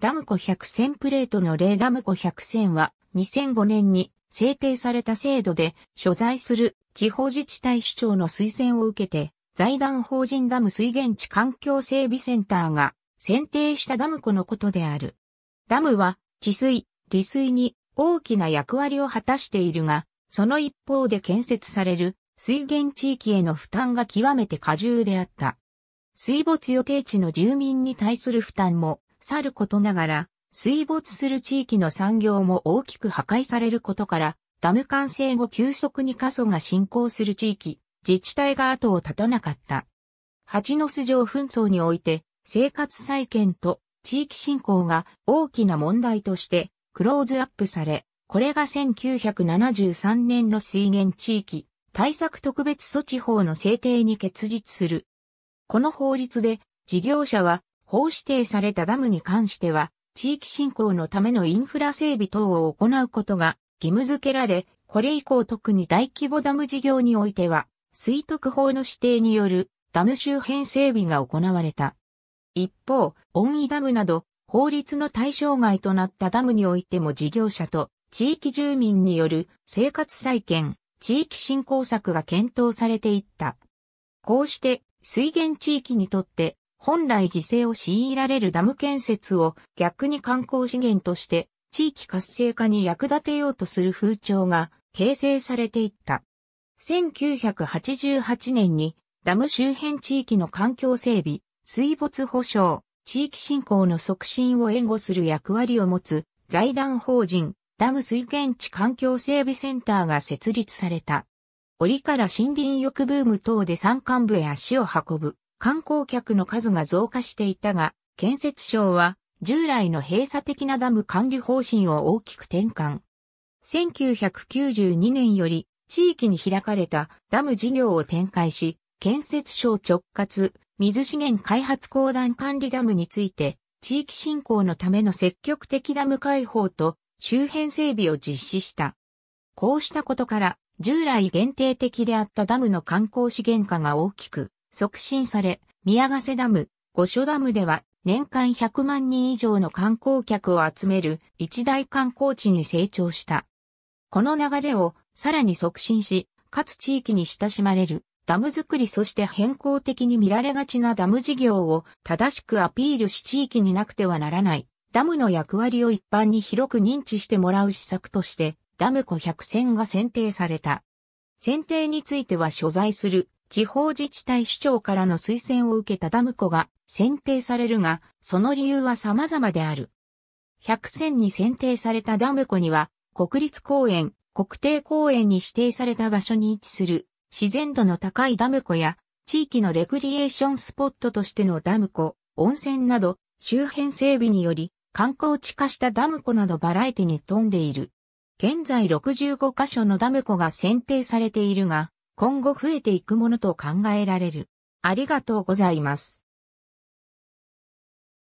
ダムコ100プレートの例ダムコ100は2005年に制定された制度で所在する地方自治体首長の推薦を受けて財団法人ダム水源地環境整備センターが選定したダム湖のことである。ダムは治水、利水に大きな役割を果たしているが、その一方で建設される水源地域への負担が極めて過重であった。水没予定地の住民に対する負担も去ることながら、水没する地域の産業も大きく破壊されることから、ダム完成後急速に過疎が進行する地域、自治体が後を絶たなかった。蜂の巣城紛争において、生活再建と地域振興が大きな問題としてクローズアップされ、これが1973年の水源地域対策特別措置法の制定に結実する。この法律で事業者は法指定されたダムに関しては、地域振興のためのインフラ整備等を行うことが義務付けられ、これ以降特に大規模ダム事業においては、水徳法の指定によるダム周辺整備が行われた。一方、温井ダムなど法律の対象外となったダムにおいても事業者と地域住民による生活再建、地域振興策が検討されていった。こうして水源地域にとって本来犠牲を強いられるダム建設を逆に観光資源として地域活性化に役立てようとする風潮が形成されていった。1988年にダム周辺地域の環境整備、水没保障、地域振興の促進を援護する役割を持つ財団法人ダム水源地環境整備センターが設立された。折から森林浴ブーム等で山間部へ足を運ぶ観光客の数が増加していたが、建設省は従来の閉鎖的なダム管理方針を大きく転換。1992年より地域に開かれたダム事業を展開し、建設省直轄水資源開発公団管理ダムについて、地域振興のための積極的ダム開放と周辺整備を実施した。こうしたことから、従来限定的であったダムの観光資源化が大きく促進され、宮ヶ瀬ダム、五所ダムでは年間100万人以上の観光客を集める一大観光地に成長した。この流れをさらに促進し、かつ地域に親しまれるダム作りそして変更的に見られがちなダム事業を正しくアピールし地域になくてはならないダムの役割を一般に広く認知してもらう施策としてダム湖100選が選定された。選定については所在する地方自治体首長からの推薦を受けたダム湖が選定されるが、その理由は様々である。100選に選定されたダム湖には、国立公園、国定公園に指定された場所に位置する、自然度の高いダム湖や、地域のレクリエーションスポットとしてのダム湖、温泉など、周辺整備により、観光地化したダム湖などバラエティに富んでいる。現在65カ所のダム湖が選定されているが、今後増えていくものと考えられる。ありがとうございます。